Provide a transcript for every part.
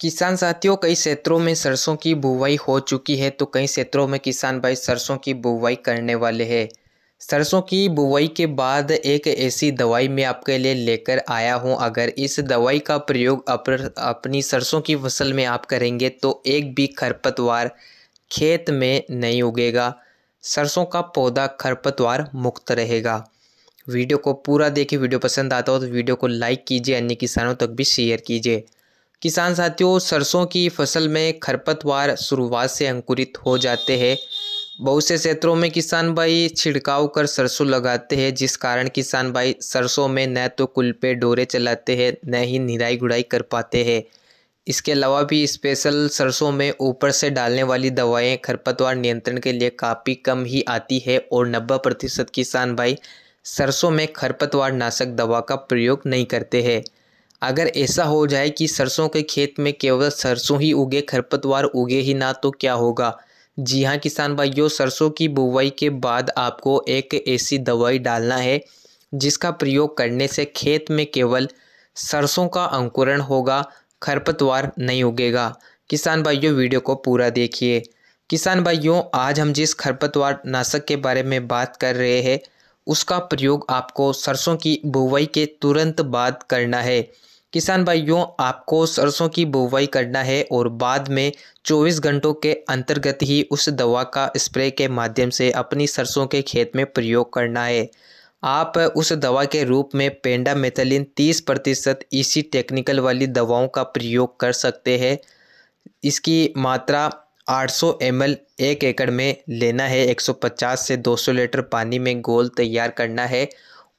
किसान साथियों कई क्षेत्रों में सरसों की बुवाई हो चुकी है तो कई क्षेत्रों में किसान भाई सरसों की बुवाई करने वाले हैं सरसों की बुवाई के बाद एक ऐसी दवाई मैं आपके लिए लेकर आया हूं अगर इस दवाई का प्रयोग अपर अपनी सरसों की फसल में आप करेंगे तो एक भी खरपतवार खेत में नहीं उगेगा सरसों का पौधा खरपतवार मुक्त रहेगा वीडियो को पूरा देखिए वीडियो पसंद आता हो तो वीडियो को लाइक कीजिए अन्य किसानों तक भी शेयर कीजिए किसान साथियों सरसों की फसल में खरपतवार शुरुआत से अंकुरित हो जाते हैं बहुत से क्षेत्रों में किसान भाई छिड़काव कर सरसों लगाते हैं जिस कारण किसान भाई सरसों में न तो कुल पे डोरे चलाते हैं न ही निराई गुड़ाई कर पाते हैं इसके अलावा भी स्पेशल सरसों में ऊपर से डालने वाली दवाएं खरपतवार नियंत्रण के लिए काफ़ी कम ही आती है और नब्बे प्रतिशत किसान भाई सरसों में खरपतवार नाशक दवा का प्रयोग नहीं करते हैं अगर ऐसा हो जाए कि सरसों के खेत में केवल सरसों ही उगे खरपतवार उगे ही ना तो क्या होगा जी हाँ किसान भाइयों सरसों की बुवाई के बाद आपको एक ऐसी दवाई डालना है जिसका प्रयोग करने से खेत में केवल सरसों का अंकुरण होगा खरपतवार नहीं उगेगा किसान भाइयों वीडियो को पूरा देखिए किसान भाइयों आज हम जिस खरपतवार नाशक के बारे में बात कर रहे हैं उसका प्रयोग आपको सरसों की बुवाई के तुरंत बाद करना है किसान भाइयों आपको सरसों की बुवाई करना है और बाद में 24 घंटों के अंतर्गत ही उस दवा का स्प्रे के माध्यम से अपनी सरसों के खेत में प्रयोग करना है आप उस दवा के रूप में पेंडा मेथलिन 30 प्रतिशत ईसी टेक्निकल वाली दवाओं का प्रयोग कर सकते हैं इसकी मात्रा 800 सौ एक एकड़ में लेना है 150 से 200 लीटर पानी में गोल तैयार करना है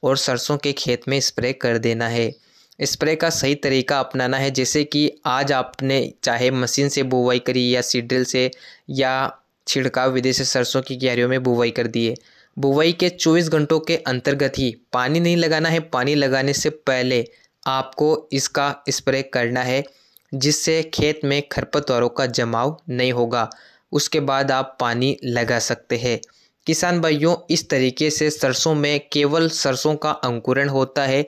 और सरसों के खेत में स्प्रे कर देना है स्प्रे का सही तरीका अपनाना है जैसे कि आज आपने चाहे मशीन से बुवाई करी या सीड्रिल से या छिड़काव विधि से सरसों की क्यारियों में बुवाई कर दिए बुवाई के 24 घंटों के अंतर्गत ही पानी नहीं लगाना है पानी लगाने से पहले आपको इसका स्प्रे करना है जिससे खेत में खरपतवारों का जमाव नहीं होगा उसके बाद आप पानी लगा सकते हैं किसान भाइयों इस तरीके से सरसों में केवल सरसों का अंकुरण होता है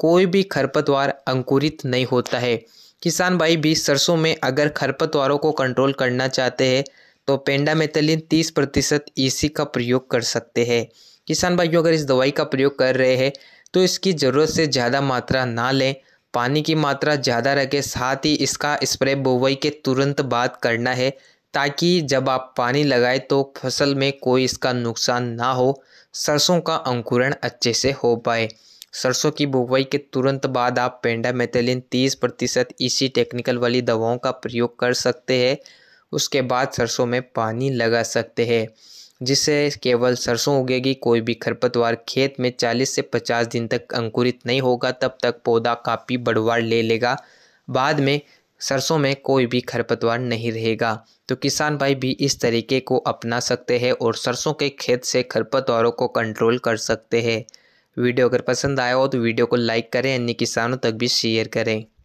कोई भी खरपतवार अंकुरित नहीं होता है किसान भाई भी सरसों में अगर खरपतवारों को कंट्रोल करना चाहते हैं तो पेंडा मेथलिन 30 प्रतिशत ईसी e का प्रयोग कर सकते हैं किसान भाइयों अगर इस दवाई का प्रयोग कर रहे हैं तो इसकी ज़रूरत से ज़्यादा मात्रा ना लें पानी की मात्रा ज़्यादा रखें साथ ही इसका स्प्रे बोवई के तुरंत बाद करना है ताकि जब आप पानी लगाए तो फसल में कोई इसका नुकसान ना हो सरसों का अंकुरण अच्छे से हो पाए सरसों की बुवाई के तुरंत बाद आप पेंडा मेथेलिन तीस प्रतिशत ईसी टेक्निकल वाली दवाओं का प्रयोग कर सकते हैं उसके बाद सरसों में पानी लगा सकते हैं जिससे केवल सरसों उगेगी कोई भी खरपतवार खेत में 40 से 50 दिन तक अंकुरित नहीं होगा तब तक पौधा काफ़ी बढ़वार ले लेगा बाद में सरसों में कोई भी खरपतवार नहीं रहेगा तो किसान भाई भी इस तरीके को अपना सकते हैं और सरसों के खेत से खरपतवारों को कंट्रोल कर सकते हैं वीडियो अगर पसंद आया हो तो वीडियो को लाइक करें अन्य किसानों तक भी शेयर करें